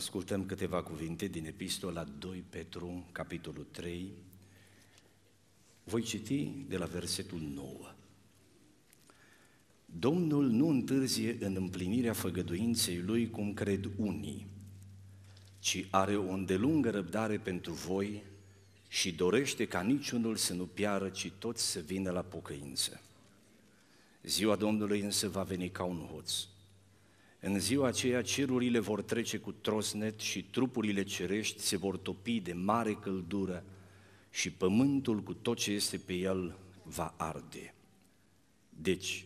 ascultăm câteva cuvinte din epistola 2 Petru, capitolul 3. Voi citi de la versetul 9. Domnul nu întârzie în împlinirea făgăduinței lui cum cred unii, ci are o îndelungă răbdare pentru voi și dorește ca niciunul să nu piară, ci toți să vină la pocăință. Ziua Domnului însă va veni ca un hoț, în ziua aceea cerurile vor trece cu trosnet și trupurile cerești se vor topi de mare căldură și pământul cu tot ce este pe el va arde. Deci,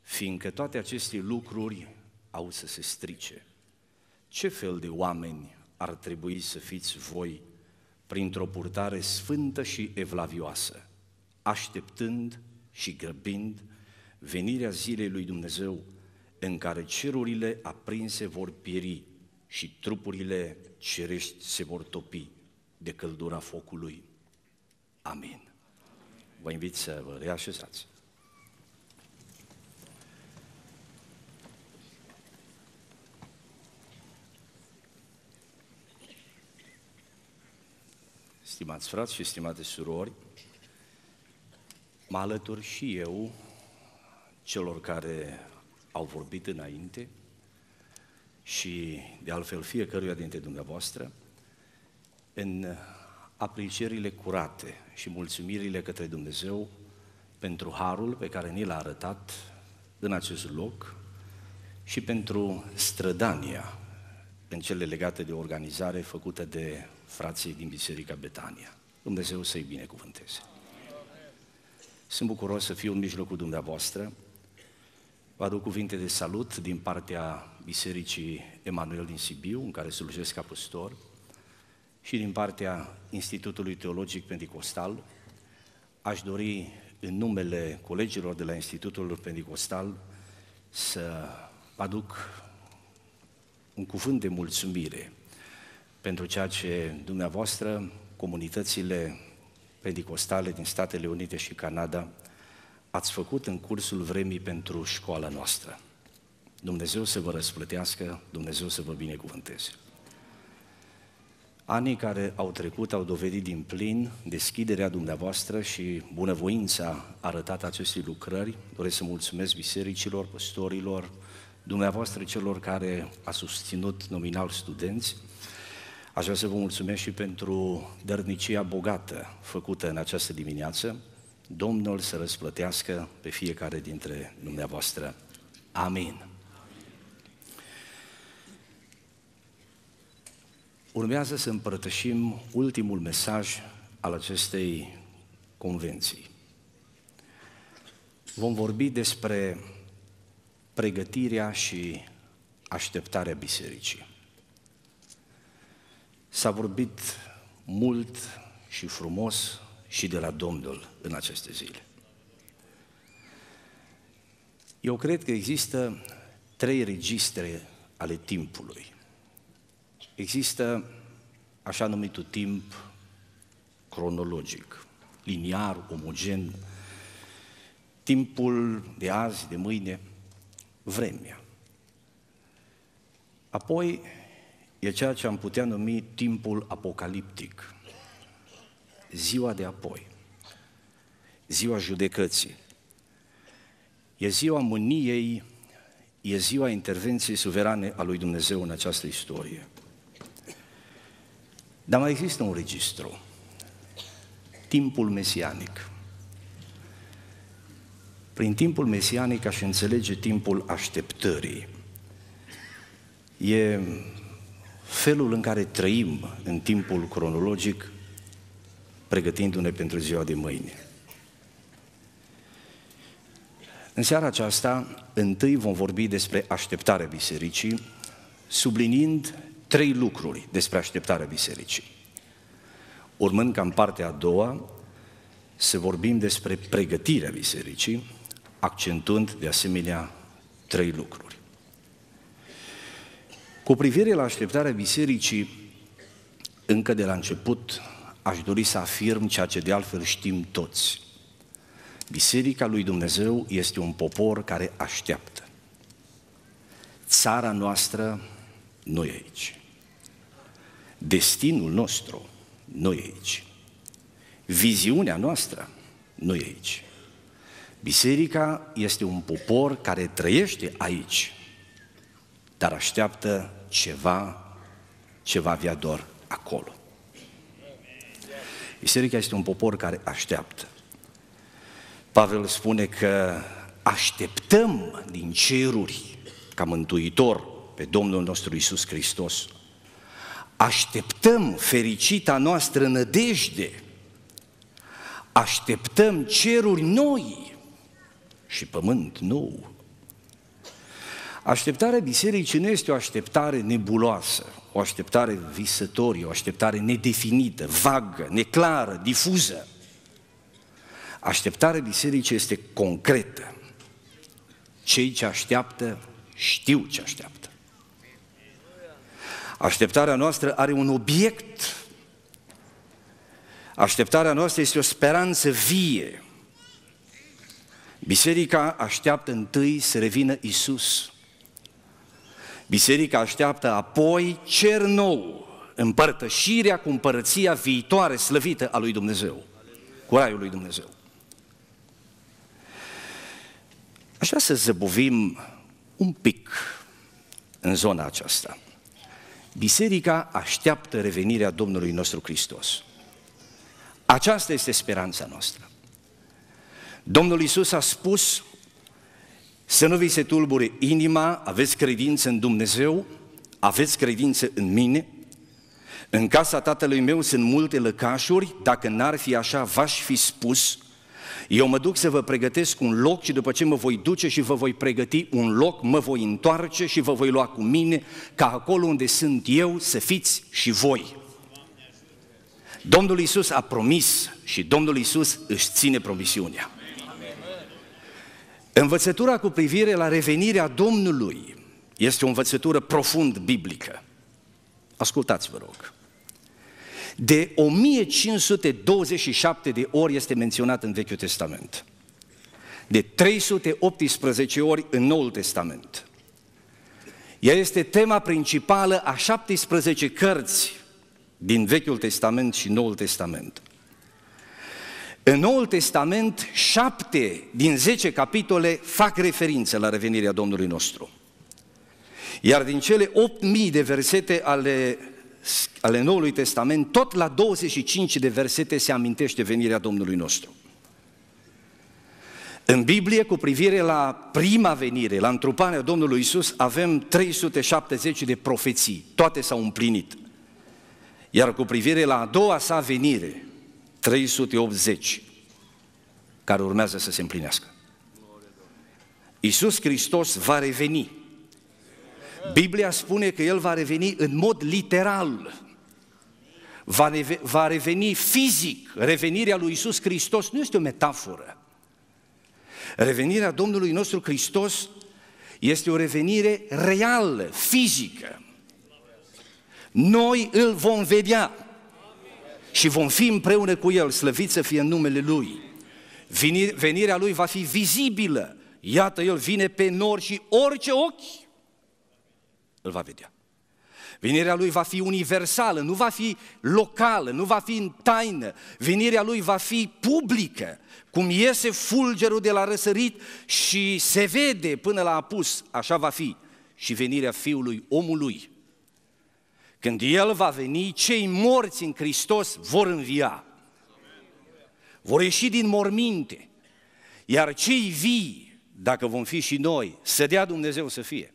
fiindcă toate aceste lucruri au să se strice, ce fel de oameni ar trebui să fiți voi printr-o purtare sfântă și evlavioasă, așteptând și grăbind venirea zilei lui Dumnezeu, în care cerurile aprinse vor pieri și trupurile cerești se vor topi de căldura focului. Amin. Vă invit să vă reașezați. Stimați frați și stimate surori, mă alătur și eu celor care au vorbit înainte și de altfel fiecăruia dintre dumneavoastră, în aprecierile curate și mulțumirile către Dumnezeu pentru harul pe care ni l-a arătat în acest loc și pentru strădania în cele legate de organizare făcută de frații din Biserica Betania. Dumnezeu să-i binecuvânteze. Sunt bucuros să fiu în mijlocul dumneavoastră Vă aduc cuvinte de salut din partea Bisericii Emanuel din Sibiu, în care slujesc ca păstor, și din partea Institutului Teologic Pentecostal. Aș dori, în numele colegilor de la Institutul Pentecostal, să aduc un cuvânt de mulțumire pentru ceea ce dumneavoastră, comunitățile pentecostale din Statele Unite și Canada, ați făcut în cursul vremii pentru școala noastră. Dumnezeu să vă răsplătească, Dumnezeu să vă binecuvânteze. Anii care au trecut au dovedit din plin deschiderea dumneavoastră și bunăvoința arătată acestei lucrări. Doresc să mulțumesc bisericilor, păstorilor, dumneavoastră celor care a susținut nominal studenți. Aș vrea să vă mulțumesc și pentru dărnicia bogată făcută în această dimineață. Domnul să răsplătească pe fiecare dintre dumneavoastră. Amin. Urmează să împărtășim ultimul mesaj al acestei convenții. Vom vorbi despre pregătirea și așteptarea bisericii. S-a vorbit mult și frumos și de la Domnul în aceste zile. Eu cred că există trei registre ale timpului. Există așa numitul timp cronologic, liniar, omogen, timpul de azi, de mâine, vremea. Apoi e ceea ce am putea numi timpul apocaliptic – ziua de apoi, ziua judecății. E ziua mâniei, e ziua intervenției suverane a lui Dumnezeu în această istorie. Dar mai există un registru, timpul mesianic. Prin timpul mesianic aș înțelege timpul așteptării. E felul în care trăim în timpul cronologic pregătindu-ne pentru ziua de mâine. În seara aceasta, întâi vom vorbi despre așteptarea bisericii, sublinind trei lucruri despre așteptarea bisericii. Urmând ca în partea a doua să vorbim despre pregătirea bisericii, accentuând de asemenea trei lucruri. Cu privire la așteptarea bisericii, încă de la început aș dori să afirm ceea ce de altfel știm toți. Biserica lui Dumnezeu este un popor care așteaptă. Țara noastră nu e aici. Destinul nostru nu e aici. Viziunea noastră nu e aici. Biserica este un popor care trăiește aici, dar așteaptă ceva ce va avea doar acolo. Biserica este un popor care așteaptă. Pavel spune că așteptăm din ceruri ca mântuitor pe Domnul nostru Isus Hristos. Așteptăm fericita noastră nădejde. Așteptăm ceruri noi și pământ nou. Așteptarea bisericii nu este o așteptare nebuloasă o așteptare visătorie, o așteptare nedefinită, vagă, neclară, difuză. Așteptarea bisericii este concretă. Cei ce așteaptă știu ce așteaptă. Așteptarea noastră are un obiect. Așteptarea noastră este o speranță vie. Biserica așteaptă întâi să revină Isus. Biserica așteaptă apoi cer nou, împărtășirea cu împărăția viitoare slăvită a lui Dumnezeu, cu raiul lui Dumnezeu. Aș vrea să zăbovim un pic în zona aceasta. Biserica așteaptă revenirea Domnului nostru Hristos. Aceasta este speranța noastră. Domnul Isus a spus să nu vi se tulbure inima, aveți credință în Dumnezeu, aveți credință în mine. În casa tatălui meu sunt multe lăcașuri, dacă n-ar fi așa, v-aș fi spus. Eu mă duc să vă pregătesc un loc și după ce mă voi duce și vă voi pregăti un loc, mă voi întoarce și vă voi lua cu mine, ca acolo unde sunt eu să fiți și voi. Domnul Isus a promis și Domnul Isus își ține promisiunea. Învățătura cu privire la revenirea Domnului este o învățătură profund biblică. Ascultați, vă rog. De 1527 de ori este menționat în Vechiul Testament. De 318 ori în Noul Testament. Ea este tema principală a 17 cărți din Vechiul Testament și Noul Testament. În Noul Testament, șapte din zece capitole fac referință la revenirea Domnului nostru. Iar din cele 8.000 de versete ale, ale Noului Testament, tot la 25 de versete se amintește venirea Domnului nostru. În Biblie, cu privire la prima venire, la întruparea Domnului Isus, avem 370 de profeții. Toate s-au împlinit. Iar cu privire la a doua sa venire, 380 care urmează să se împlinească. Iisus Hristos va reveni. Biblia spune că El va reveni în mod literal. Va, neve- va reveni fizic. Revenirea lui Iisus Hristos nu este o metaforă. Revenirea Domnului nostru Hristos este o revenire reală, fizică. Noi îl vom vedea și vom fi împreună cu El, slăvit să fie în numele Lui. Venirea lui va fi vizibilă. Iată, el vine pe nori și orice ochi îl va vedea. Venirea lui va fi universală, nu va fi locală, nu va fi în taină. Venirea lui va fi publică, cum iese fulgerul de la răsărit și se vede până la apus, așa va fi și venirea fiului omului. Când el va veni, cei morți în Hristos vor învia vor ieși din morminte, iar cei vii, dacă vom fi și noi, să dea Dumnezeu să fie.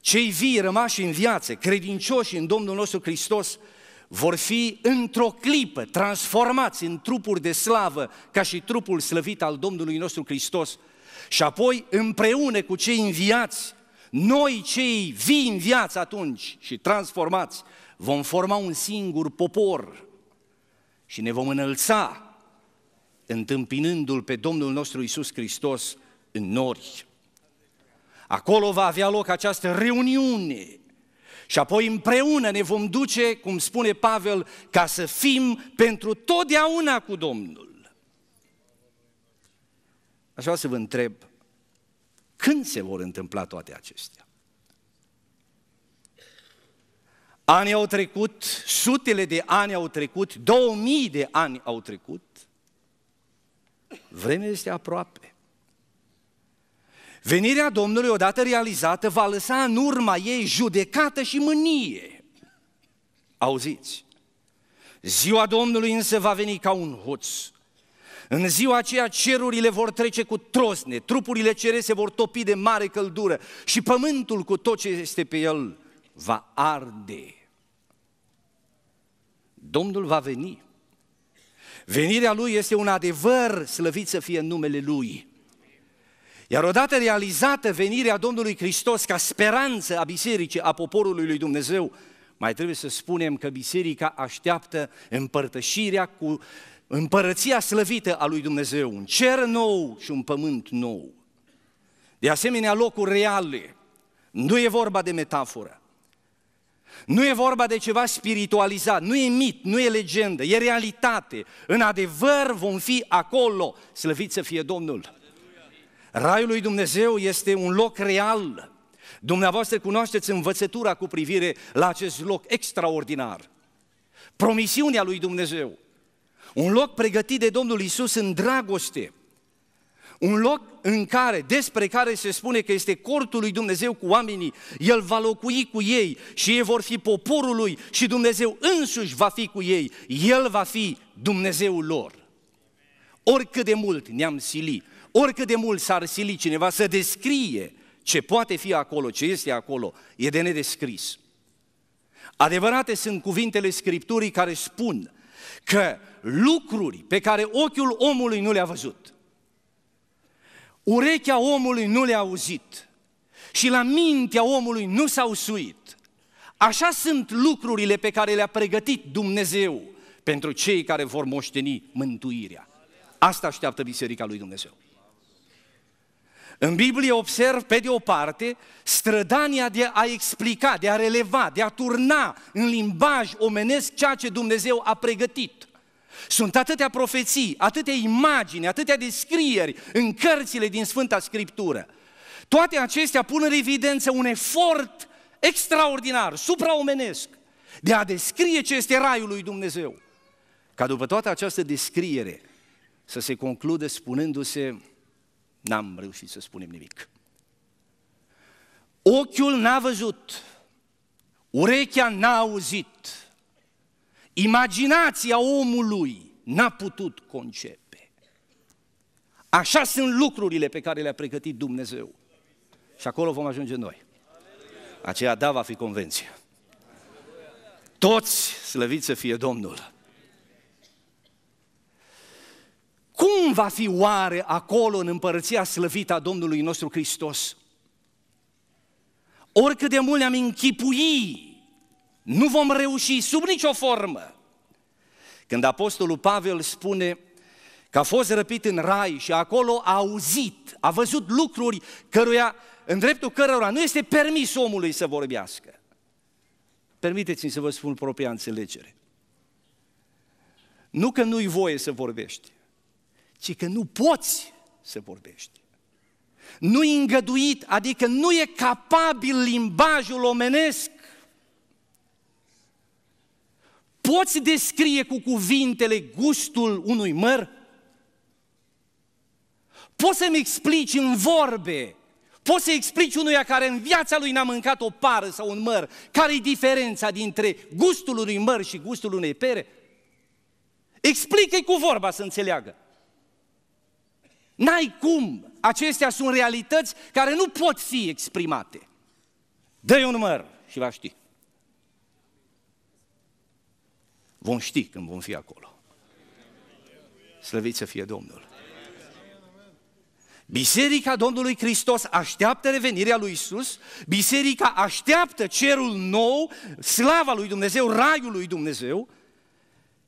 Cei vii rămași în viață, credincioși în Domnul nostru Hristos, vor fi într-o clipă transformați în trupuri de slavă, ca și trupul slăvit al Domnului nostru Hristos. Și apoi, împreună cu cei înviați, noi cei vii în viață atunci și transformați, vom forma un singur popor și ne vom înălța întâmpinându-L pe Domnul nostru Isus Hristos în nori. Acolo va avea loc această reuniune și apoi împreună ne vom duce, cum spune Pavel, ca să fim pentru totdeauna cu Domnul. Așa să vă întreb, când se vor întâmpla toate acestea? Ani au trecut, sutele de ani au trecut, două mii de ani au trecut. Vremea este aproape. Venirea Domnului, odată realizată, va lăsa în urma ei judecată și mânie. Auziți? Ziua Domnului însă va veni ca un hoț. În ziua aceea cerurile vor trece cu trosne, trupurile cerese vor topi de mare căldură și pământul cu tot ce este pe el va arde. Domnul va veni. Venirea Lui este un adevăr, slăvit să fie în numele Lui. Iar odată realizată venirea Domnului Hristos ca speranță a bisericii, a poporului lui Dumnezeu, mai trebuie să spunem că biserica așteaptă împărtășirea cu împărăția slăvită a lui Dumnezeu, un cer nou și un pământ nou. De asemenea, locuri reale. Nu e vorba de metaforă. Nu e vorba de ceva spiritualizat, nu e mit, nu e legendă, e realitate. În adevăr vom fi acolo, slăvit să fie Domnul. Raiul lui Dumnezeu este un loc real. Dumneavoastră cunoașteți învățătura cu privire la acest loc extraordinar. Promisiunea lui Dumnezeu. Un loc pregătit de Domnul Isus în dragoste un loc în care, despre care se spune că este cortul lui Dumnezeu cu oamenii, El va locui cu ei și ei vor fi poporul lui și Dumnezeu însuși va fi cu ei, El va fi Dumnezeul lor. Oricât de mult ne-am sili, oricât de mult s-ar sili cineva să descrie ce poate fi acolo, ce este acolo, e de nedescris. Adevărate sunt cuvintele Scripturii care spun că lucruri pe care ochiul omului nu le-a văzut, Urechea omului nu le-a auzit și la mintea omului nu s-a usuit. Așa sunt lucrurile pe care le-a pregătit Dumnezeu pentru cei care vor moșteni mântuirea. Asta așteaptă Biserica lui Dumnezeu. În Biblie observ, pe de o parte, strădania de a explica, de a releva, de a turna în limbaj omenesc ceea ce Dumnezeu a pregătit. Sunt atâtea profeții, atâtea imagini, atâtea descrieri în cărțile din Sfânta Scriptură. Toate acestea pun în evidență un efort extraordinar, supraomenesc, de a descrie ce este Raiul lui Dumnezeu. Ca după toată această descriere să se concludă spunându-se, n-am reușit să spunem nimic. Ochiul n-a văzut, urechea n-a auzit, Imaginația omului n-a putut concepe. Așa sunt lucrurile pe care le-a pregătit Dumnezeu. Și acolo vom ajunge noi. Aceea da va fi convenția. Toți slăviți să fie Domnul. Cum va fi oare acolo în împărăția slăvită a Domnului nostru Hristos? Oricât de mult ne-am închipuit nu vom reuși sub nicio formă. Când apostolul Pavel spune că a fost răpit în rai și acolo a auzit, a văzut lucruri căruia, în dreptul cărora nu este permis omului să vorbească. Permiteți-mi să vă spun propria înțelegere. Nu că nu-i voie să vorbești, ci că nu poți să vorbești. Nu-i îngăduit, adică nu e capabil limbajul omenesc Poți descrie cu cuvintele gustul unui măr? Poți să-mi explici în vorbe, poți să explici unuia care în viața lui n-a mâncat o pară sau un măr, care e diferența dintre gustul unui măr și gustul unei pere? Explică-i cu vorba să înțeleagă. N-ai cum. Acestea sunt realități care nu pot fi exprimate. Dă-i un măr și va ști. Vom ști când vom fi acolo. Slăviți să fie Domnul. Biserica Domnului Hristos așteaptă revenirea lui Isus, biserica așteaptă cerul nou, slava lui Dumnezeu, raiul lui Dumnezeu.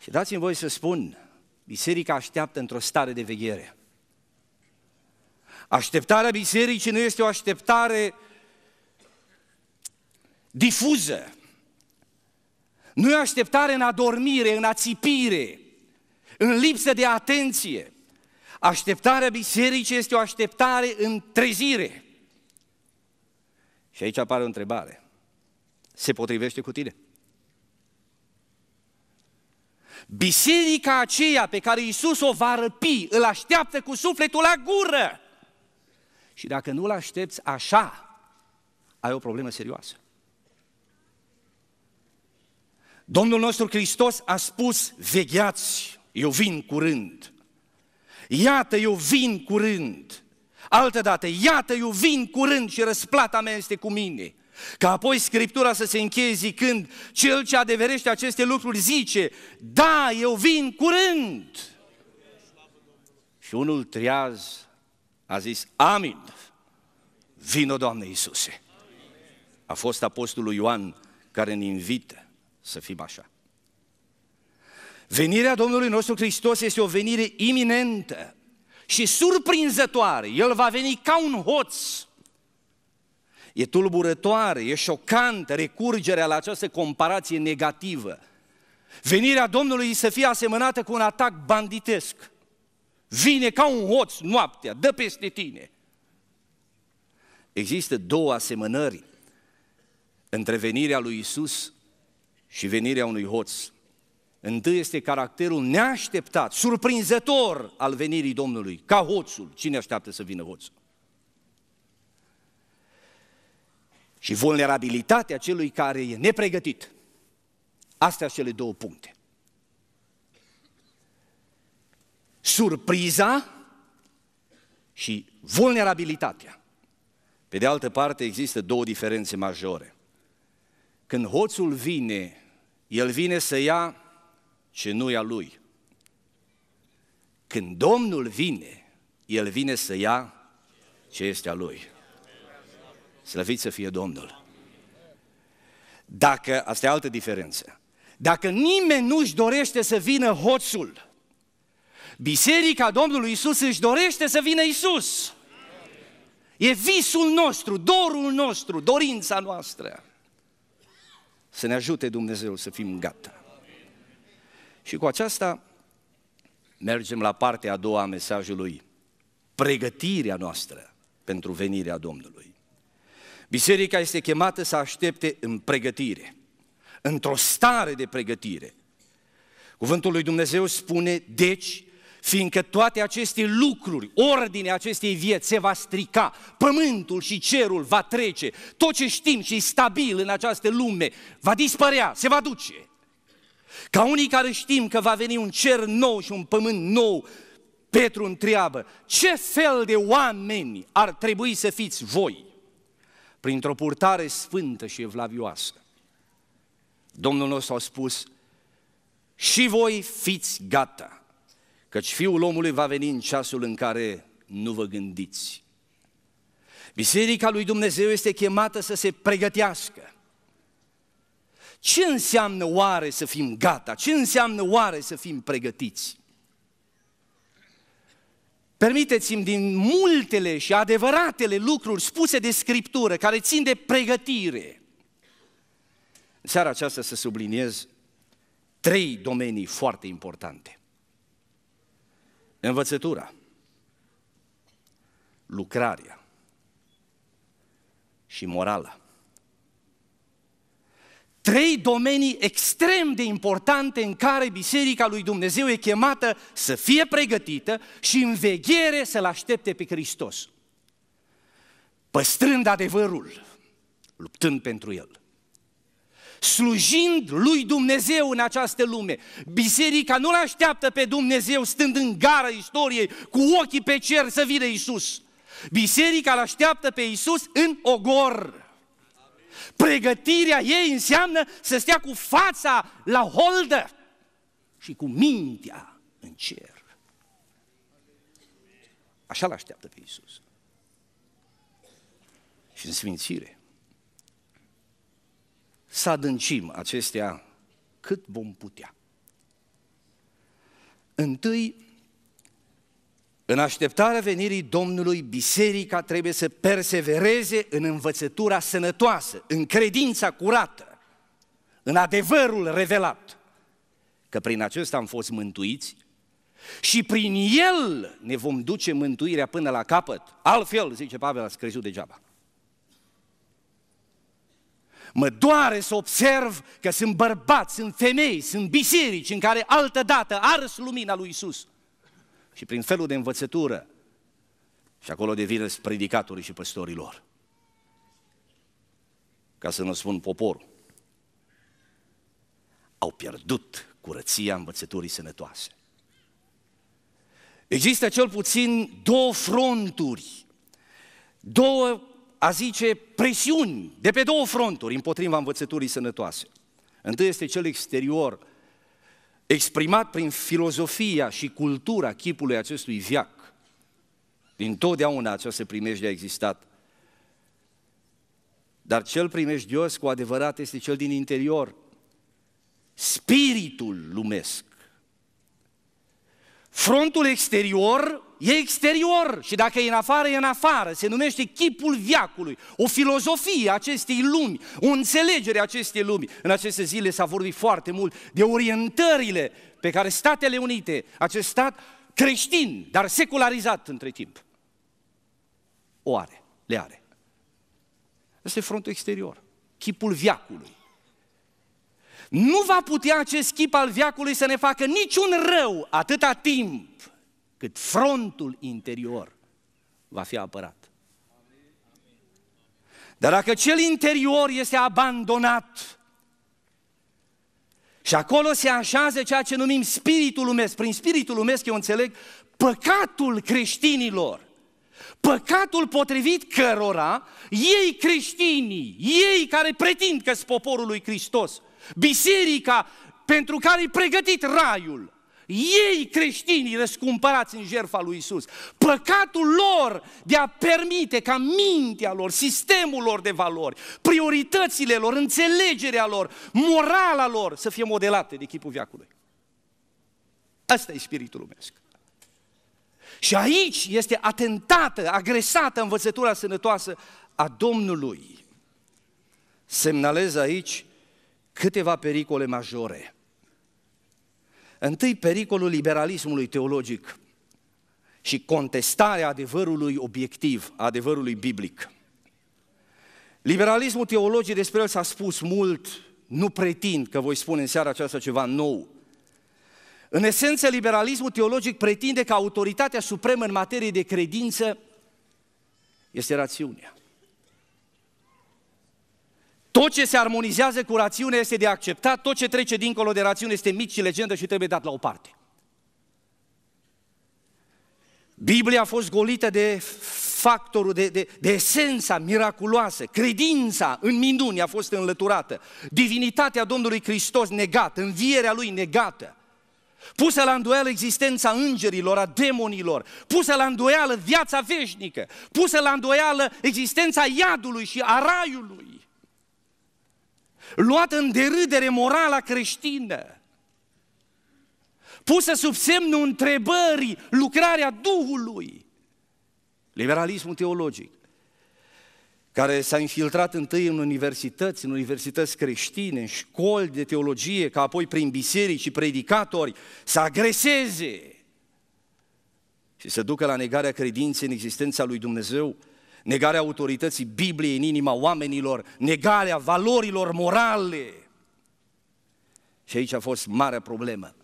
Și dați-mi voi să spun, biserica așteaptă într-o stare de veghere. Așteptarea bisericii nu este o așteptare difuză, nu e o așteptare în adormire, în ațipire, în lipsă de atenție. Așteptarea bisericii este o așteptare în trezire. Și aici apare o întrebare. Se potrivește cu tine? Biserica aceea pe care Iisus o va răpi, îl așteaptă cu sufletul la gură. Și dacă nu-l aștepți așa, ai o problemă serioasă. Domnul nostru Hristos a spus, vegheați, eu vin curând. Iată, eu vin curând. Altădată, iată, eu vin curând și răsplata mea este cu mine. Ca apoi Scriptura să se încheie zicând, cel ce adeverește aceste lucruri zice, da, eu vin curând. Și unul triaz a zis, amin, vino Doamne Iisuse. A fost Apostolul Ioan care ne invită să fim așa. Venirea Domnului nostru Hristos este o venire iminentă și surprinzătoare. El va veni ca un hoț. E tulburătoare, e șocantă recurgerea la această comparație negativă. Venirea Domnului să fie asemănată cu un atac banditesc. Vine ca un hoț noaptea, dă peste tine. Există două asemănări între venirea lui Isus și venirea unui hoț. Întâi este caracterul neașteptat, surprinzător al venirii Domnului, ca hoțul. Cine așteaptă să vină hoțul? Și vulnerabilitatea celui care e nepregătit. Astea sunt cele două puncte. Surpriza și vulnerabilitatea. Pe de altă parte, există două diferențe majore. Când hoțul vine el vine să ia ce nu-i a lui. Când Domnul vine, El vine să ia ce este a lui. Slăvit să fie Domnul. Dacă, asta e altă diferență, dacă nimeni nu-și dorește să vină hoțul, biserica Domnului Isus își dorește să vină Isus. E visul nostru, dorul nostru, dorința noastră. Să ne ajute Dumnezeu să fim gata. Și cu aceasta mergem la partea a doua a mesajului, pregătirea noastră pentru venirea Domnului. Biserica este chemată să aștepte în pregătire, într-o stare de pregătire. Cuvântul lui Dumnezeu spune, deci, fiindcă toate aceste lucruri, ordinea acestei vieți se va strica, pământul și cerul va trece, tot ce știm și stabil în această lume va dispărea, se va duce. Ca unii care știm că va veni un cer nou și un pământ nou, Petru întreabă, ce fel de oameni ar trebui să fiți voi? Printr-o purtare sfântă și evlavioasă. Domnul nostru a spus, și voi fiți gata căci Fiul omului va veni în ceasul în care nu vă gândiți. Biserica lui Dumnezeu este chemată să se pregătească. Ce înseamnă oare să fim gata? Ce înseamnă oare să fim pregătiți? Permiteți-mi din multele și adevăratele lucruri spuse de Scriptură, care țin de pregătire. În seara aceasta să subliniez trei domenii foarte importante. Învățătura, lucrarea și morala. Trei domenii extrem de importante în care Biserica lui Dumnezeu e chemată să fie pregătită și în veghere să-L aștepte pe Hristos. Păstrând adevărul, luptând pentru El slujind lui Dumnezeu în această lume. Biserica nu-L așteaptă pe Dumnezeu stând în gara istoriei, cu ochii pe cer să vină Iisus. Biserica îl așteaptă pe Iisus în ogor. Pregătirea ei înseamnă să stea cu fața la holdă și cu mintea în cer. Așa l-așteaptă pe Iisus Și în sfințire să adâncim acestea cât vom putea. Întâi, în așteptarea venirii Domnului, biserica trebuie să persevereze în învățătura sănătoasă, în credința curată, în adevărul revelat, că prin acesta am fost mântuiți și prin el ne vom duce mântuirea până la capăt. Altfel, zice Pavel, ați crezut degeaba. Mă doare să observ că sunt bărbați, sunt femei, sunt biserici în care altă dată ars lumina lui Isus. Și prin felul de învățătură, și acolo devine predicatorii și păstorii lor. Ca să nu spun poporul. Au pierdut curăția învățăturii sănătoase. Există cel puțin două fronturi, două a zice, presiuni de pe două fronturi împotriva învățăturii sănătoase. Întâi este cel exterior, exprimat prin filozofia și cultura chipului acestui viac. Din totdeauna această primejde a existat. Dar cel primejdios cu adevărat este cel din interior, spiritul lumesc. Frontul exterior e exterior și dacă e în afară, e în afară. Se numește chipul viacului, o filozofie a acestei lumi, o înțelegere a acestei lumi. În aceste zile s-a vorbit foarte mult de orientările pe care Statele Unite, acest stat creștin, dar secularizat între timp, o are, le are. Asta e frontul exterior, chipul viacului. Nu va putea acest chip al viacului să ne facă niciun rău atâta timp cât frontul interior va fi apărat. Dar dacă cel interior este abandonat și acolo se așează ceea ce numim spiritul lumesc, prin spiritul lumesc eu înțeleg păcatul creștinilor, păcatul potrivit cărora ei creștinii, ei care pretind că sunt poporul lui Hristos, biserica pentru care e pregătit raiul. Ei, creștinii răscumpărați în jertfa lui Isus, păcatul lor de a permite ca mintea lor, sistemul lor de valori, prioritățile lor, înțelegerea lor, morala lor să fie modelate de chipul viacului. Asta e spiritul lumesc. Și aici este atentată, agresată învățătura sănătoasă a Domnului. Semnalez aici câteva pericole majore. Întâi, pericolul liberalismului teologic și contestarea adevărului obiectiv, adevărului biblic. Liberalismul teologic, despre el s-a spus mult, nu pretind că voi spune în seara aceasta ceva nou. În esență, liberalismul teologic pretinde că autoritatea supremă în materie de credință este rațiunea. Tot ce se armonizează cu rațiunea este de acceptat, tot ce trece dincolo de rațiune este mic și legendă și trebuie dat la o parte. Biblia a fost golită de factorul, de, de, de esența miraculoasă, credința în minuni a fost înlăturată, divinitatea Domnului Hristos negată, învierea Lui negată, pusă la îndoială existența îngerilor, a demonilor, pusă la îndoială viața veșnică, pusă la îndoială existența iadului și a raiului. Luat în derâdere morala creștină, pusă sub semnul întrebării lucrarea Duhului, liberalismul teologic, care s-a infiltrat întâi în universități, în universități creștine, în școli de teologie, ca apoi prin biserici și predicatori, să agreseze și să ducă la negarea credinței în existența lui Dumnezeu, negarea autorității Bibliei în inima oamenilor, negarea valorilor morale. Și aici a fost mare problemă.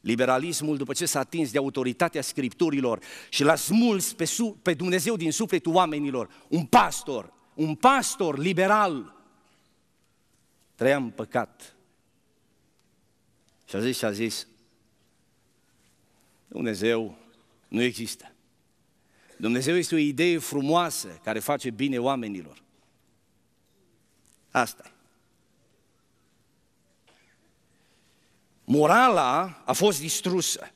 Liberalismul, după ce s-a atins de autoritatea scripturilor și l-a smuls pe, su- pe Dumnezeu din sufletul oamenilor, un pastor, un pastor liberal, trăia în păcat. Și a zis și a zis, Dumnezeu nu există. Dumnezeu este o idee frumoasă care face bine oamenilor. Asta e. Morala a fost distrusă.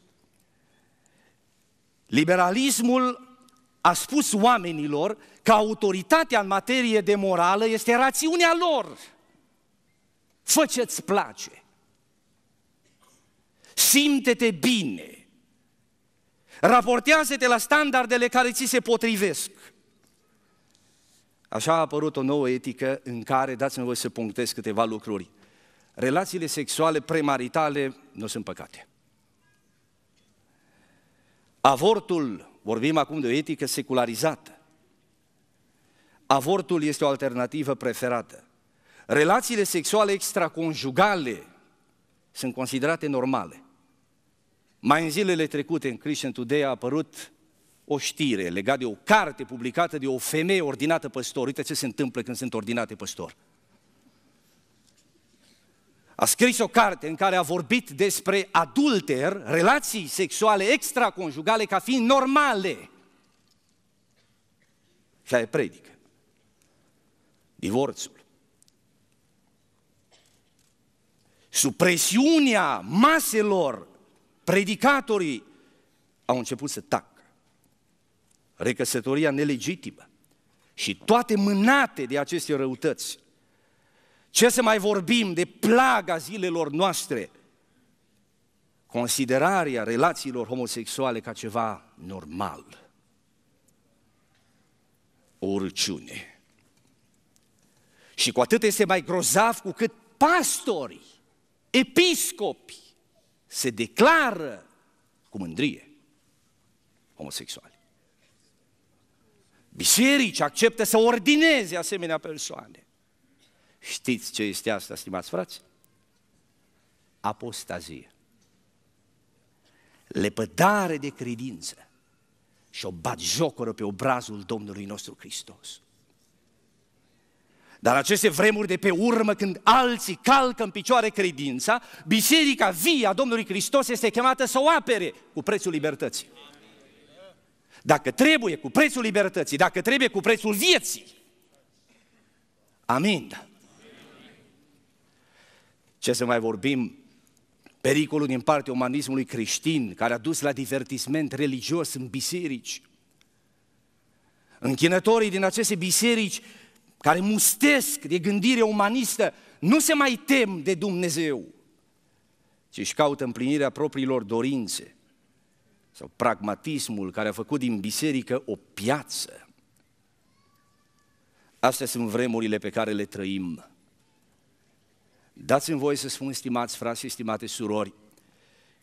Liberalismul a spus oamenilor că autoritatea în materie de morală este rațiunea lor. Fă ce-ți place. Simte-te bine. Raportează-te la standardele care ți se potrivesc. Așa a apărut o nouă etică în care, dați-mi voi să punctez câteva lucruri, relațiile sexuale premaritale nu sunt păcate. Avortul, vorbim acum de o etică secularizată, avortul este o alternativă preferată. Relațiile sexuale extraconjugale sunt considerate normale. Mai în zilele trecute în Christian Today a apărut o știre legată de o carte publicată de o femeie ordinată păstor. Uite ce se întâmplă când sunt ordinate păstor. A scris o carte în care a vorbit despre adulter, relații sexuale extraconjugale ca fiind normale. Și aia predică. Divorțul. Supresiunea maselor predicatorii au început să tacă. Recăsătoria nelegitimă și toate mânate de aceste răutăți. Ce să mai vorbim de plaga zilelor noastre? Considerarea relațiilor homosexuale ca ceva normal. O urciune. Și cu atât este mai grozav cu cât pastorii, episcopi, se declară cu mândrie homosexuali. Biserici acceptă să ordineze asemenea persoane. Știți ce este asta, stimați frați? Apostazie. Lepădare de credință și o bat jocoră pe obrazul Domnului nostru Hristos. Dar aceste vremuri de pe urmă, când alții calcă în picioare credința, biserica vie a Domnului Hristos este chemată să o apere cu prețul libertății. Dacă trebuie cu prețul libertății, dacă trebuie cu prețul vieții. Amin. Ce să mai vorbim? Pericolul din partea umanismului creștin, care a dus la divertisment religios în biserici. Închinătorii din aceste biserici care mustesc de gândire umanistă, nu se mai tem de Dumnezeu, ci își caută împlinirea propriilor dorințe sau pragmatismul care a făcut din biserică o piață. Astea sunt vremurile pe care le trăim. Dați-mi voie să spun, stimați frați și stimate surori,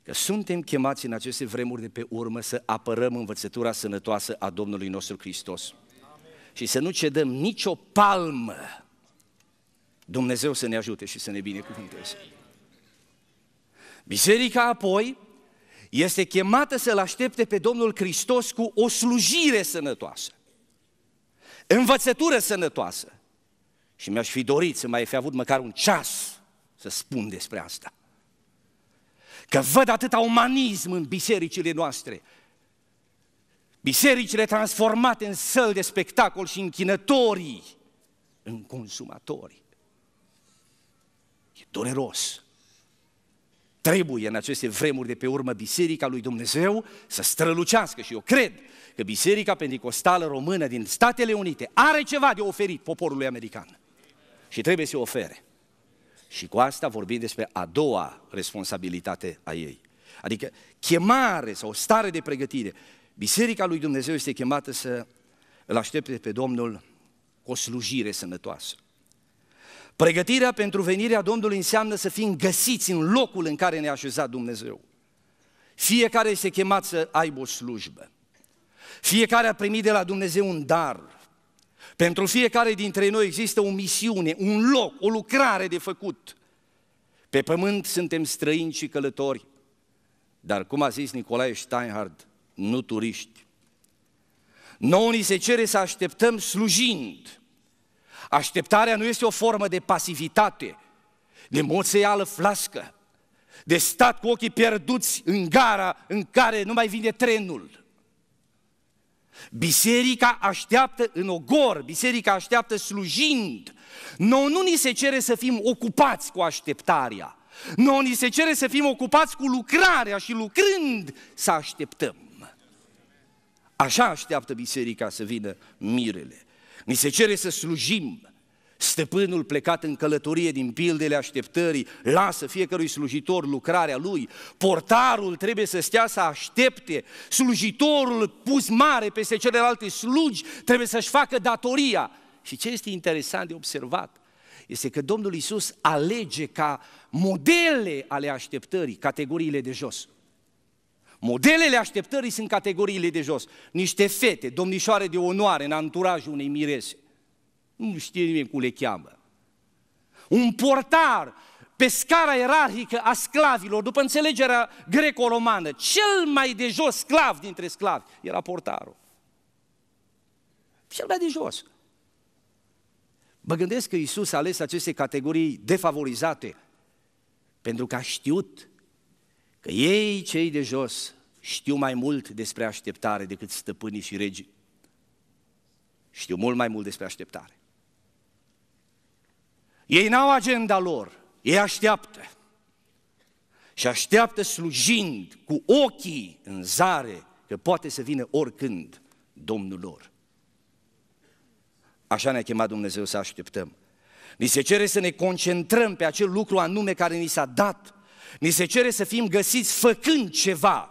că suntem chemați în aceste vremuri de pe urmă să apărăm învățătura sănătoasă a Domnului nostru Hristos și să nu cedăm nicio palmă. Dumnezeu să ne ajute și să ne binecuvânteze. Biserica apoi este chemată să-L aștepte pe Domnul Hristos cu o slujire sănătoasă, învățătură sănătoasă. Și mi-aș fi dorit să mai fi avut măcar un ceas să spun despre asta. Că văd atâta umanism în bisericile noastre Bisericile transformate în săl de spectacol și închinătorii în consumatori. E dureros. Trebuie în aceste vremuri de pe urmă Biserica lui Dumnezeu să strălucească și eu cred că Biserica Pentecostală Română din Statele Unite are ceva de oferit poporului american și trebuie să ofere. Și cu asta vorbim despre a doua responsabilitate a ei. Adică chemare sau stare de pregătire Biserica lui Dumnezeu este chemată să îl aștepte pe Domnul cu o slujire sănătoasă. Pregătirea pentru venirea Domnului înseamnă să fim găsiți în locul în care ne-a așezat Dumnezeu. Fiecare este chemat să aibă o slujbă. Fiecare a primit de la Dumnezeu un dar. Pentru fiecare dintre noi există o misiune, un loc, o lucrare de făcut. Pe pământ suntem străini și călători. Dar cum a zis Nicolae Steinhardt, nu turiști. Nouă ni se cere să așteptăm slujind. Așteptarea nu este o formă de pasivitate, de moțeală flască, de stat cu ochii pierduți în gara în care nu mai vine trenul. Biserica așteaptă în ogor, biserica așteaptă slujind. Noi nu ni se cere să fim ocupați cu așteptarea. Noi ni se cere să fim ocupați cu lucrarea și lucrând să așteptăm. Așa așteaptă biserica să vină mirele. Ni se cere să slujim. Stăpânul plecat în călătorie din pildele așteptării, lasă fiecărui slujitor lucrarea lui. Portarul trebuie să stea să aștepte. Slujitorul pus mare peste celelalte slugi trebuie să-și facă datoria. Și ce este interesant de observat este că Domnul Isus alege ca modele ale așteptării categoriile de jos. Modelele așteptării sunt categoriile de jos. Niște fete, domnișoare de onoare în anturajul unei mirese. Nu știe nimeni cum le cheamă. Un portar pe scara ierarhică a sclavilor, după înțelegerea greco-romană, cel mai de jos sclav dintre sclavi era portarul. Cel mai de jos. Mă gândesc că Isus a ales aceste categorii defavorizate pentru că a știut că ei, cei de jos, știu mai mult despre așteptare decât stăpânii și regii. Știu mult mai mult despre așteptare. Ei n-au agenda lor, ei așteaptă. Și așteaptă slujind cu ochii în zare, că poate să vină oricând Domnul lor. Așa ne-a chemat Dumnezeu să așteptăm. Ni se cere să ne concentrăm pe acel lucru anume care ni s-a dat Ni se cere să fim găsiți făcând ceva,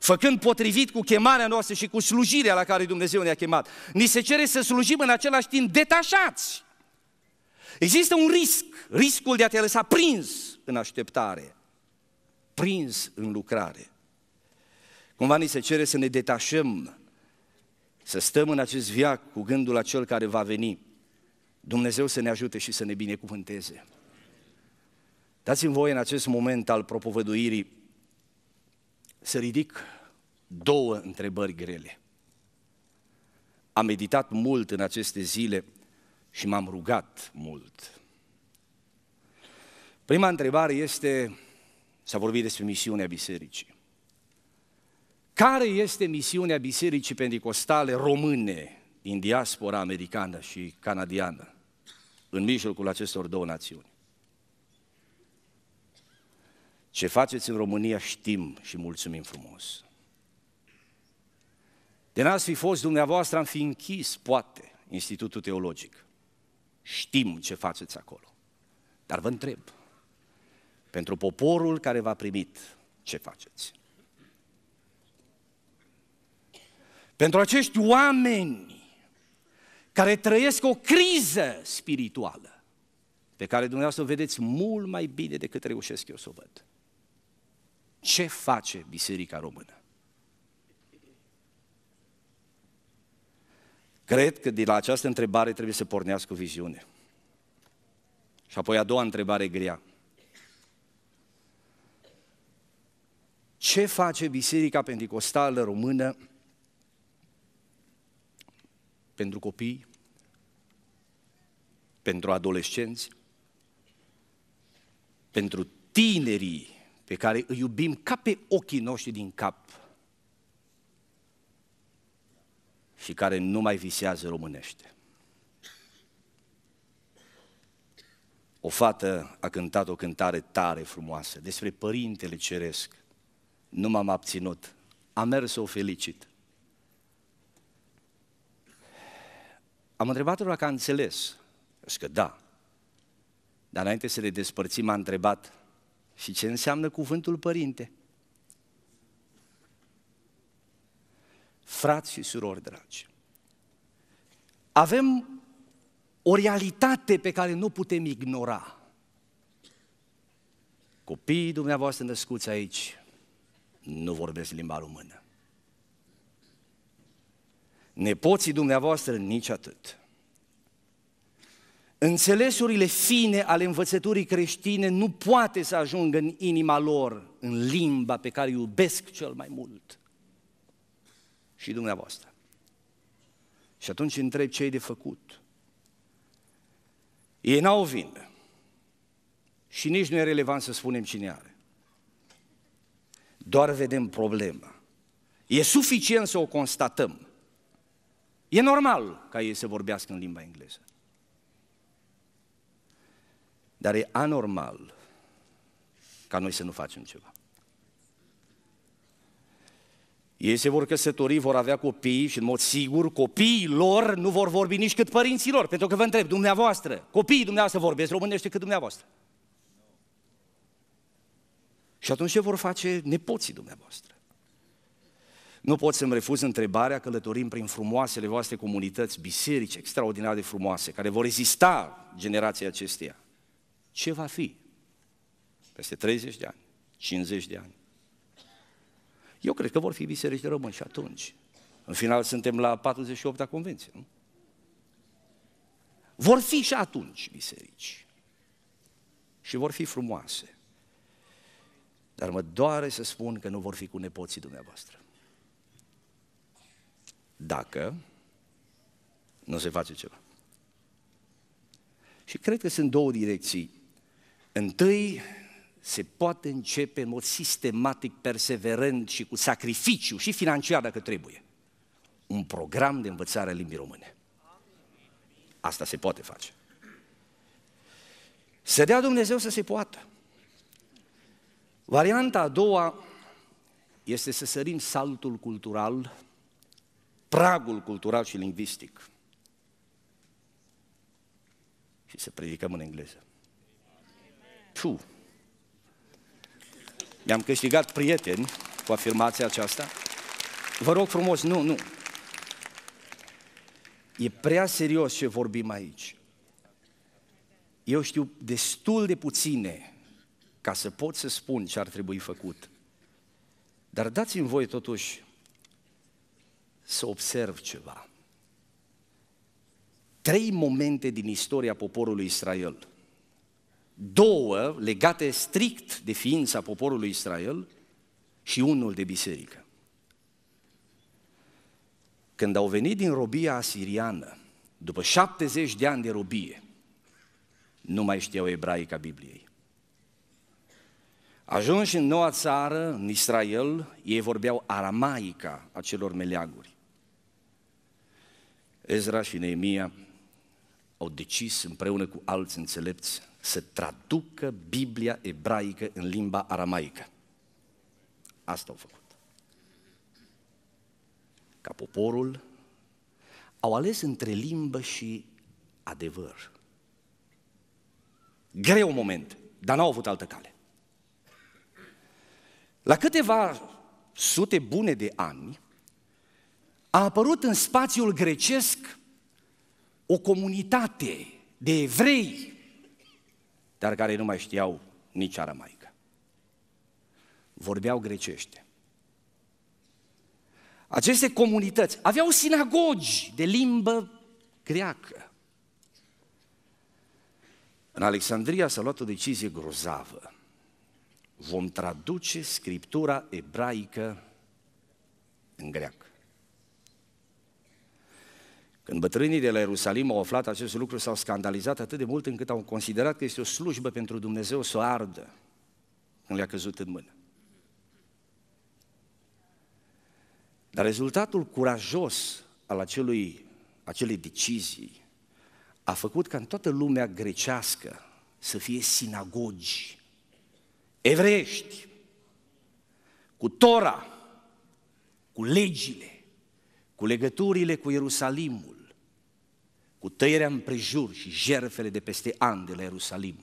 făcând potrivit cu chemarea noastră și cu slujirea la care Dumnezeu ne-a chemat. Ni se cere să slujim în același timp detașați. Există un risc, riscul de a te lăsa prins în așteptare, prins în lucrare. Cumva ni se cere să ne detașăm, să stăm în acest viac cu gândul la cel care va veni. Dumnezeu să ne ajute și să ne binecuvânteze. Dați-mi voie în acest moment al propovăduirii să ridic două întrebări grele. Am meditat mult în aceste zile și m-am rugat mult. Prima întrebare este, s-a vorbit despre misiunea bisericii. Care este misiunea bisericii pentecostale române în diaspora americană și canadiană în mijlocul acestor două națiuni? Ce faceți în România știm și mulțumim frumos. De n-ați fi fost dumneavoastră, am fi închis, poate, Institutul Teologic. Știm ce faceți acolo. Dar vă întreb, pentru poporul care v-a primit, ce faceți? Pentru acești oameni care trăiesc o criză spirituală, pe care dumneavoastră o vedeți mult mai bine decât reușesc eu să o văd. Ce face Biserica Română? Cred că de la această întrebare trebuie să pornească o viziune. Și apoi a doua întrebare grea. Ce face Biserica Pentecostală Română pentru copii, pentru adolescenți, pentru tinerii pe care îi iubim ca pe ochii noștri din cap și care nu mai visează românește. O fată a cântat o cântare tare frumoasă despre Părintele Ceresc. Nu m-am abținut, am mers să o felicit. Am întrebat-o dacă a înțeles. zic că da. Dar înainte să le despărțim, m-a întrebat și ce înseamnă cuvântul părinte? Frați și surori dragi, avem o realitate pe care nu putem ignora. Copiii dumneavoastră născuți aici nu vorbesc limba română. Nepoții dumneavoastră nici atât. Înțelesurile fine ale învățăturii creștine nu poate să ajungă în inima lor, în limba pe care iubesc cel mai mult. Și dumneavoastră. Și atunci întreb ce e de făcut. Ei n-au vină. Și nici nu e relevant să spunem cine are. Doar vedem problema. E suficient să o constatăm. E normal ca ei să vorbească în limba engleză. Dar e anormal ca noi să nu facem ceva. Ei se vor căsători, vor avea copii și în mod sigur copiii lor nu vor vorbi nici cât părinții lor. Pentru că vă întreb, dumneavoastră, copiii dumneavoastră vorbesc românește cât dumneavoastră. Și atunci ce vor face nepoții dumneavoastră? Nu pot să-mi refuz întrebarea, călătorim prin frumoasele voastre comunități, biserici extraordinar de frumoase, care vor rezista generației acesteia ce va fi peste 30 de ani, 50 de ani. Eu cred că vor fi biserici de români și atunci. În final suntem la 48-a convenție, nu? Vor fi și atunci biserici. Și vor fi frumoase. Dar mă doare să spun că nu vor fi cu nepoții dumneavoastră. Dacă nu se face ceva. Și cred că sunt două direcții Întâi, se poate începe în mod sistematic, perseverent și cu sacrificiu și financiar dacă trebuie. Un program de învățare a limbii române. Asta se poate face. Să dea Dumnezeu să se poată. Varianta a doua este să sărim saltul cultural, pragul cultural și lingvistic. Și să predicăm în engleză true. Mi-am câștigat prieteni cu afirmația aceasta. Vă rog frumos, nu, nu. E prea serios ce vorbim aici. Eu știu destul de puține ca să pot să spun ce ar trebui făcut. Dar dați-mi voi totuși să observ ceva. Trei momente din istoria poporului Israel – două legate strict de ființa poporului Israel și unul de biserică. Când au venit din robia asiriană, după 70 de ani de robie, nu mai știau ebraica Bibliei. Ajunși în noua țară, în Israel, ei vorbeau aramaica acelor meleaguri. Ezra și Neemia au decis împreună cu alți înțelepți să traducă Biblia ebraică în limba aramaică. Asta au făcut. Ca poporul au ales între limbă și adevăr. Greu moment, dar n-au avut altă cale. La câteva sute bune de ani, a apărut în spațiul grecesc o comunitate de evrei dar care nu mai știau nici aramaică. Vorbeau grecește. Aceste comunități aveau sinagogi de limbă greacă. În Alexandria s-a luat o decizie grozavă. Vom traduce scriptura ebraică în greacă. Când bătrânii de la Ierusalim au aflat acest lucru, s-au scandalizat atât de mult încât au considerat că este o slujbă pentru Dumnezeu să o ardă când le-a căzut în mână. Dar rezultatul curajos al acelui, acelei decizii a făcut ca în toată lumea grecească să fie sinagogi evreiești, cu Tora, cu legile, cu legăturile cu Ierusalimul, cu tăierea împrejur și jerfele de peste ani de la Ierusalim.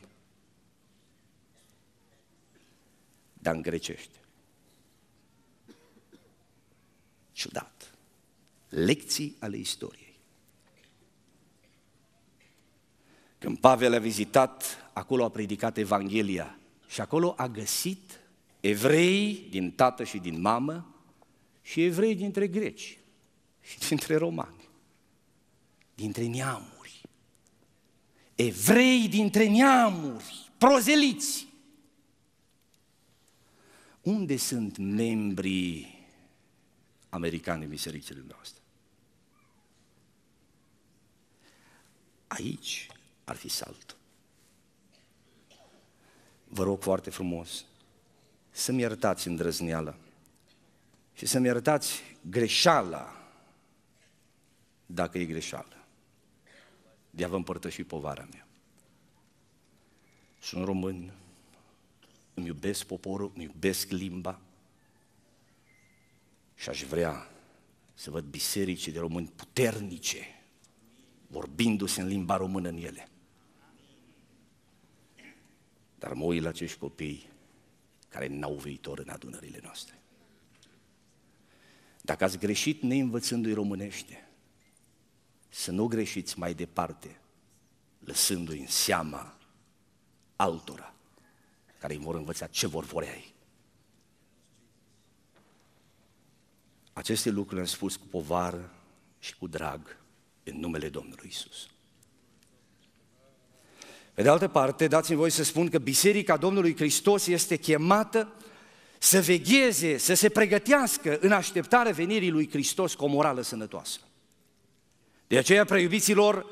Dar în grecește. Ciudat. Lecții ale istoriei. Când Pavel a vizitat, acolo a predicat Evanghelia și acolo a găsit evrei din tată și din mamă și evrei dintre greci și dintre romani dintre neamuri, evrei dintre neamuri, prozeliți. Unde sunt membrii americani în bisericile noastre? Aici ar fi salt. Vă rog foarte frumos să-mi iertați îndrăzneala și să-mi iertați greșeala, dacă e greșeală de a vă împărtăși povara mea. Sunt român, îmi iubesc poporul, îmi iubesc limba și aș vrea să văd biserici de români puternice, vorbindu-se în limba română în ele. Dar mă uit la acești copii care n-au viitor în adunările noastre. Dacă ați greșit neînvățându-i românește, să nu greșiți mai departe, lăsându-i în seama altora care îi vor învăța ce vor vorea ei. Aceste lucruri le-am spus cu povară și cu drag în numele Domnului Isus. Pe de altă parte, dați-mi voi să spun că Biserica Domnului Hristos este chemată să vegheze, să se pregătească în așteptarea venirii lui Hristos cu o morală sănătoasă. De aceea, preiubiților,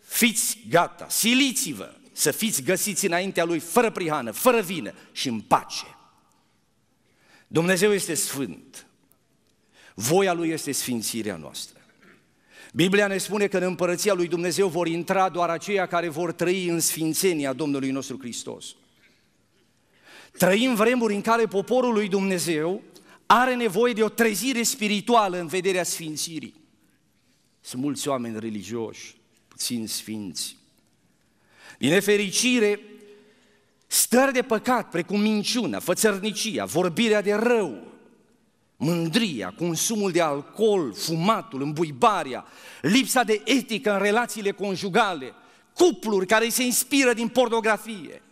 fiți gata, siliți-vă să fiți găsiți înaintea Lui fără prihană, fără vină și în pace. Dumnezeu este sfânt. Voia Lui este sfințirea noastră. Biblia ne spune că în împărăția lui Dumnezeu vor intra doar aceia care vor trăi în sfințenia Domnului nostru Hristos. Trăim vremuri în care poporul lui Dumnezeu are nevoie de o trezire spirituală în vederea sfințirii. Sunt mulți oameni religioși, puțin sfinți. Din nefericire, stări de păcat, precum minciuna, fățărnicia, vorbirea de rău, mândria, consumul de alcool, fumatul, îmbuibarea, lipsa de etică în relațiile conjugale, cupluri care se inspiră din pornografie,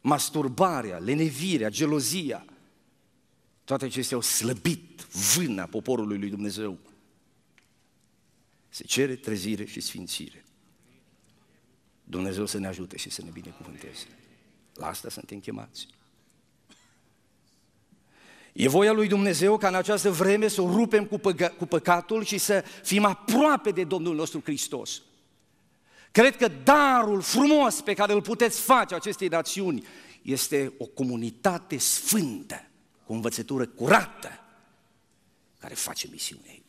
masturbarea, lenevirea, gelozia, toate acestea au slăbit vâna poporului lui Dumnezeu. Se cere trezire și sfințire. Dumnezeu să ne ajute și să ne binecuvânteze. La asta suntem chemați. E voia lui Dumnezeu ca în această vreme să o rupem cu, păcă- cu păcatul și să fim aproape de Domnul nostru Hristos. Cred că darul frumos pe care îl puteți face acestei națiuni este o comunitate sfântă, cu învățătură curată, care face misiunea ei.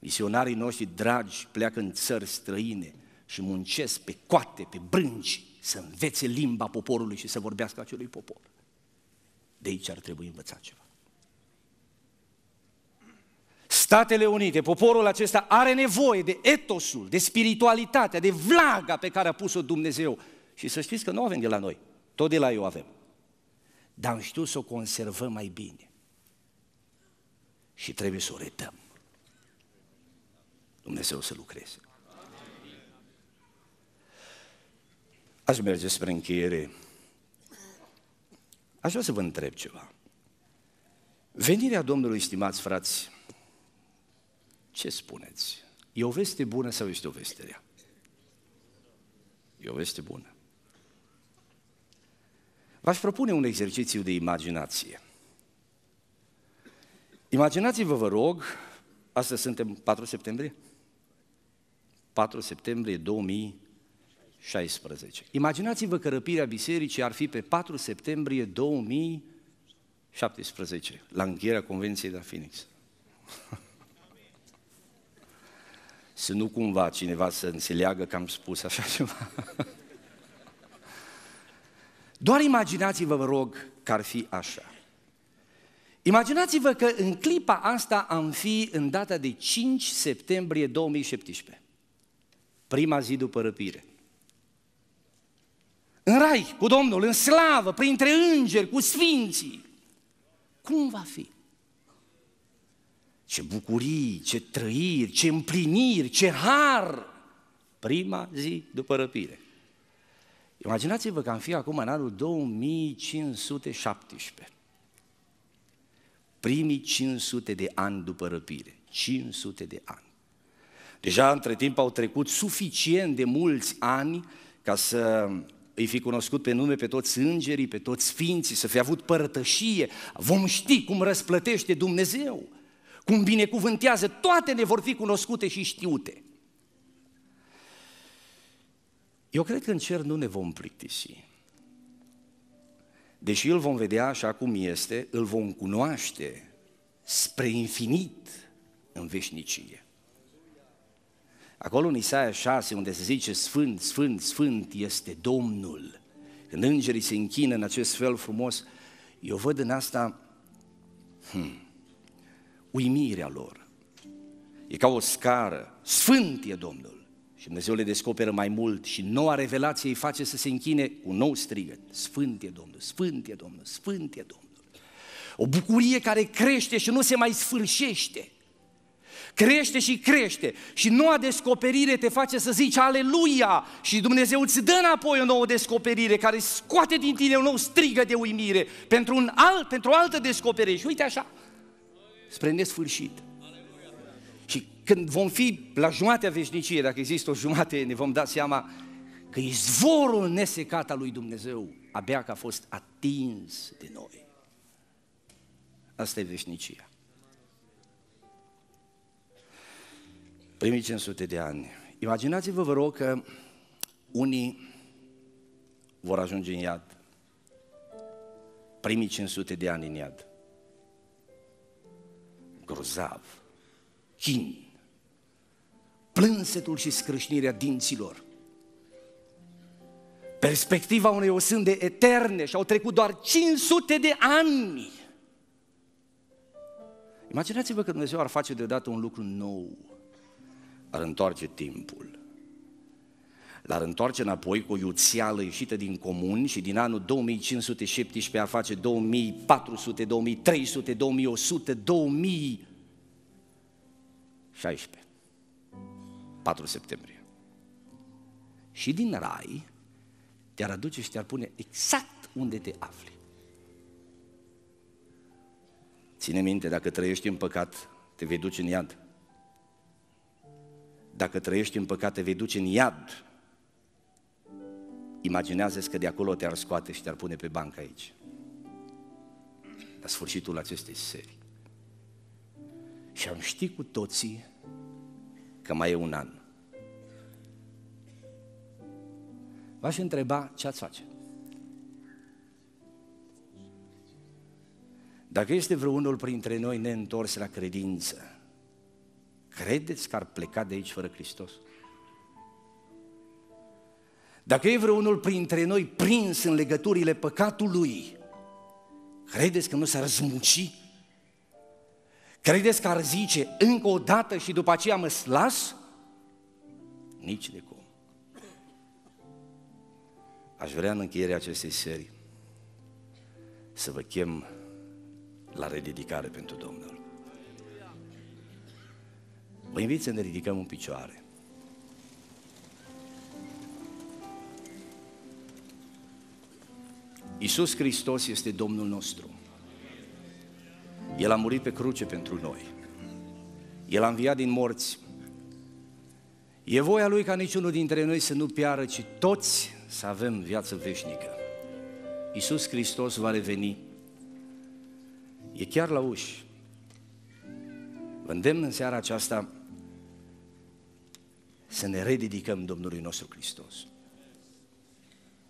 Misionarii noștri dragi pleacă în țări străine și muncesc pe coate, pe brânci, să învețe limba poporului și să vorbească acelui popor. De aici ar trebui învățat ceva. Statele Unite, poporul acesta are nevoie de etosul, de spiritualitatea, de vlaga pe care a pus-o Dumnezeu. Și să știți că nu avem de la noi, tot de la eu avem. Dar am știut să o conservăm mai bine. Și trebuie să o redăm. Dumnezeu să lucreze. Aș merge spre încheiere. Aș vrea să vă întreb ceva. Venirea Domnului, stimați frați, ce spuneți? E o veste bună sau este o veste rea? E o veste bună. V-aș propune un exercițiu de imaginație. Imaginați-vă, vă rog, astăzi suntem 4 septembrie, 4 septembrie 2016. Imaginați-vă că răpirea bisericii ar fi pe 4 septembrie 2017, la încheierea Convenției de la Phoenix. să nu cumva cineva să înțeleagă că am spus așa ceva. Doar imaginați-vă, vă rog, că ar fi așa. Imaginați-vă că în clipa asta am fi în data de 5 septembrie 2017 prima zi după răpire. În rai, cu Domnul, în slavă, printre îngeri, cu sfinții. Cum va fi? Ce bucurii, ce trăiri, ce împliniri, ce har! Prima zi după răpire. Imaginați-vă că am fi acum în anul 2517. Primii 500 de ani după răpire. 500 de ani. Deja între timp au trecut suficient de mulți ani ca să îi fi cunoscut pe nume pe toți îngerii, pe toți sfinții, să fi avut părtășie, vom ști cum răsplătește Dumnezeu, cum binecuvântează, toate ne vor fi cunoscute și știute. Eu cred că în cer nu ne vom plictisi. Deși îl vom vedea așa cum este, îl vom cunoaște spre infinit în veșnicie. Acolo în Isaia 6, unde se zice Sfânt, Sfânt, Sfânt este Domnul. Când îngerii se închină în acest fel frumos, eu văd în asta hmm, uimirea lor. E ca o scară. Sfânt e Domnul. Și Dumnezeu le descoperă mai mult și noua revelație îi face să se închine cu un nou strigăt. Sfânt e Domnul, Sfânt e Domnul, Sfânt e Domnul. O bucurie care crește și nu se mai sfârșește crește și crește. Și noua descoperire te face să zici aleluia și Dumnezeu îți dă înapoi o nouă descoperire care scoate din tine un nou strigă de uimire pentru, un alt, pentru o altă descoperire. Și uite așa, spre nesfârșit. Și când vom fi la jumatea veșniciei, dacă există o jumate, ne vom da seama că izvorul nesecat al lui Dumnezeu abia că a fost atins de noi. Asta e veșnicia. primii 500 de ani. Imaginați-vă, vă rog, că unii vor ajunge în iad. Primii 500 de ani în iad. Grozav, chin, plânsetul și scrâșnirea dinților, perspectiva unei osânde eterne și au trecut doar 500 de ani. Imaginați-vă că Dumnezeu ar face deodată un lucru nou ar întoarce timpul. L-ar întoarce înapoi cu o iuțială ieșită din comun și din anul 2517 ar face 2400, 2300, 2100, 2016. 4 septembrie. Și din rai te-ar aduce și te-ar pune exact unde te afli. Ține minte, dacă trăiești în păcat, te vei duce în iad. Dacă trăiești în păcate, vei duce în iad. Imaginează-ți că de acolo te-ar scoate și te-ar pune pe bancă aici. La sfârșitul acestei serii. Și am ști cu toții că mai e un an. V-aș întreba ce ați face. Dacă este vreunul printre noi neîntors la credință, Credeți că ar pleca de aici fără Hristos? Dacă e vreunul printre noi prins în legăturile păcatului, credeți că nu s-ar zmuci? Credeți că ar zice încă o dată și după aceea mă las? Nici de cum. Aș vrea în încheierea acestei serii să vă chem la rededicare pentru Domnul. Vă păi invit să ne ridicăm în picioare. Iisus Hristos este Domnul nostru. El a murit pe cruce pentru noi. El a înviat din morți. E voia Lui ca niciunul dintre noi să nu piară, ci toți să avem viață veșnică. Iisus Hristos va reveni. E chiar la uși. Vă îndemn în seara aceasta să ne rededicăm Domnului nostru Hristos.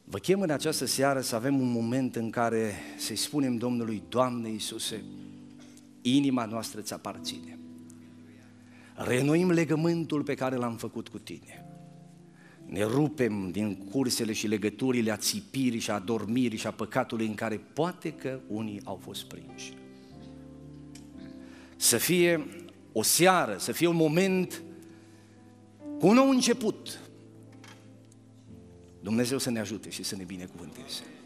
Vă chem în această seară să avem un moment în care să-i spunem Domnului, Doamne Iisuse, inima noastră ți aparține. Renoim legământul pe care l-am făcut cu tine. Ne rupem din cursele și legăturile a țipirii și a dormirii și a păcatului în care poate că unii au fost prinși. Să fie o seară, să fie un moment cu un nou început. Dumnezeu să ne ajute și să ne binecuvânteze.